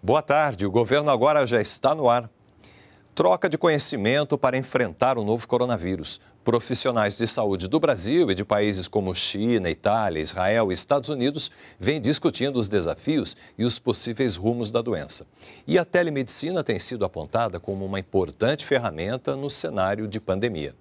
Boa tarde. O governo agora já está no ar. Troca de conhecimento para enfrentar o novo coronavírus. Profissionais de saúde do Brasil e de países como China, Itália, Israel e Estados Unidos vêm discutindo os desafios e os possíveis rumos da doença. E a telemedicina tem sido apontada como uma importante ferramenta no cenário de pandemia.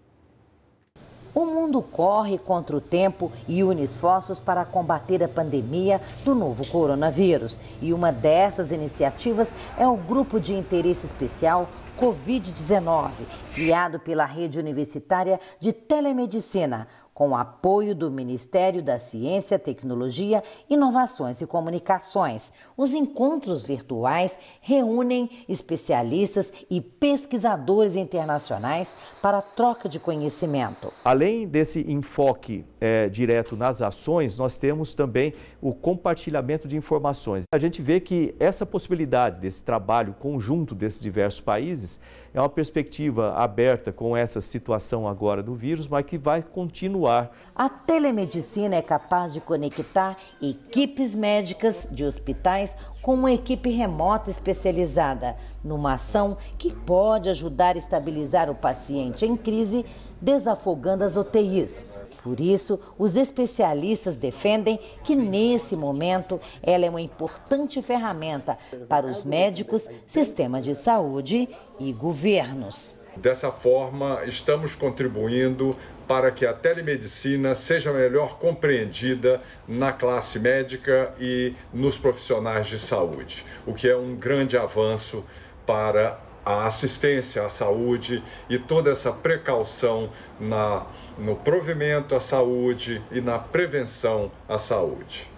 O mundo corre contra o tempo e une esforços para combater a pandemia do novo coronavírus. E uma dessas iniciativas é o Grupo de Interesse Especial Covid-19, criado pela Rede Universitária de Telemedicina, com o apoio do Ministério da Ciência, Tecnologia, Inovações e Comunicações. Os encontros virtuais reúnem especialistas e pesquisadores internacionais para troca de conhecimento. Além desse enfoque é, direto nas ações, nós temos também o compartilhamento de informações. A gente vê que essa possibilidade desse trabalho conjunto desses diversos países é uma perspectiva aberta com essa situação agora do vírus, mas que vai continuar. A telemedicina é capaz de conectar equipes médicas de hospitais com uma equipe remota especializada, numa ação que pode ajudar a estabilizar o paciente em crise, desafogando as UTIs. Por isso, os especialistas defendem que nesse momento ela é uma importante ferramenta para os médicos, sistema de saúde e governos. Dessa forma, estamos contribuindo para que a telemedicina seja melhor compreendida na classe médica e nos profissionais de saúde, o que é um grande avanço para a assistência à saúde e toda essa precaução na, no provimento à saúde e na prevenção à saúde.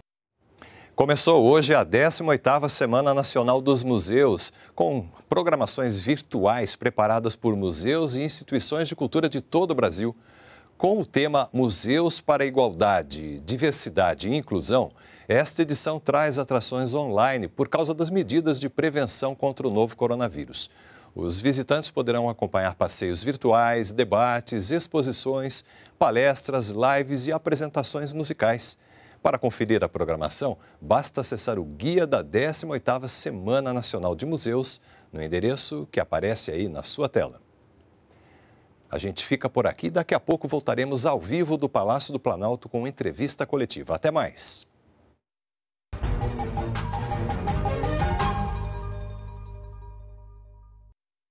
Começou hoje a 18ª Semana Nacional dos Museus, com programações virtuais preparadas por museus e instituições de cultura de todo o Brasil. Com o tema Museus para Igualdade, Diversidade e Inclusão, esta edição traz atrações online por causa das medidas de prevenção contra o novo coronavírus. Os visitantes poderão acompanhar passeios virtuais, debates, exposições, palestras, lives e apresentações musicais. Para conferir a programação, basta acessar o guia da 18ª Semana Nacional de Museus no endereço que aparece aí na sua tela. A gente fica por aqui, daqui a pouco voltaremos ao vivo do Palácio do Planalto com entrevista coletiva. Até mais.